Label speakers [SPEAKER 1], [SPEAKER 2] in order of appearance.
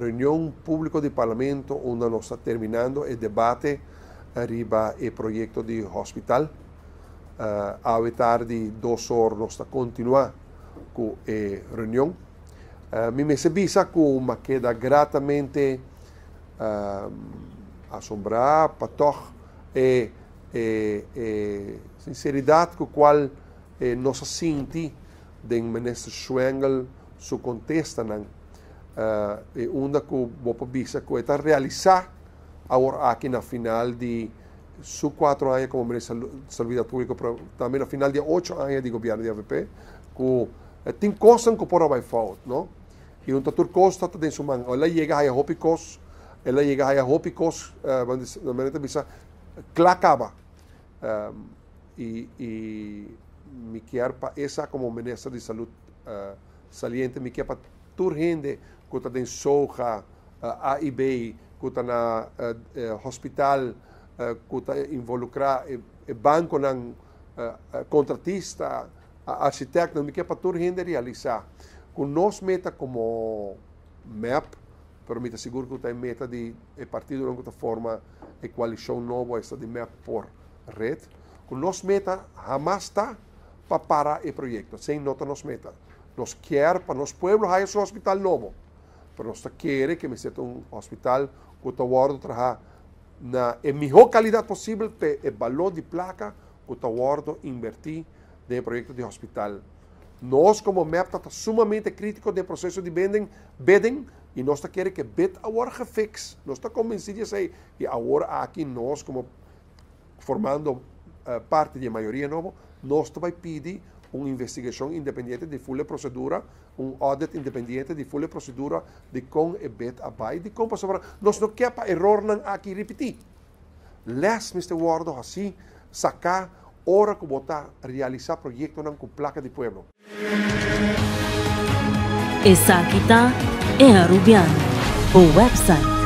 [SPEAKER 1] Reunião pública do Parlamento, onde nós está terminando o debate arriba o projeto de hospital. Uh, ave tarde, duas horas, nós está continuar com a eh, reunião. Uh, ah, me recebi com uma queda gratamente uh, ah, assombrar, pator e, e, e, sinceridade com a qual eh, nós sentimos de Ministro Schwengel, sua contesta na Eh, y onda ko bo que está aquí realizar aquí en la final de ...sus cuatro años como ministro de Salud Pública, ...también la final de ocho años de gobierno de AVP, que eh, ...tiene cosas que por vai Y E un tatur costa su su él le llega a él ela llega a na que bisa clacaba. ...y... ...y... me quer para esa como ministro de Salud... Eh, saliente, mi quer para que den soja, eh, a eBay, que na eh, eh, hospital, conta involucra banco nan contratista, arquiteto, não me quer para tudo render realizar. Com nós meta como MAP, pero me seguro que tem meta de é partido de alguma forma é coalição nova esta de Map por rede. Com nós meta jamais está para parar o projeto, sem nota nós meta. Nós quer para nós pueblos há esse hospital novo. Prosta quiere que me sienta un hospital que eu mejor na melhor qualidade valor de placa que guardo invertir el proyecto de hospital. Nosotros como MEP estamos sumamente crítico del proceso de bidding, y e nós quiere que bid sea no Nosotros está convencidos de que ahora aquí nosotros, como formando eh, de parte no nos va a pedir uma investigação independente de full procedura, um audit independente de full procedura de com e bet bai, de con nós não quer para error não aqui repetir. less Mr. Wardo assim, sacar hora que botar realizar projeto não com placa de pueblo. Esa aqui é a Rubiano, o website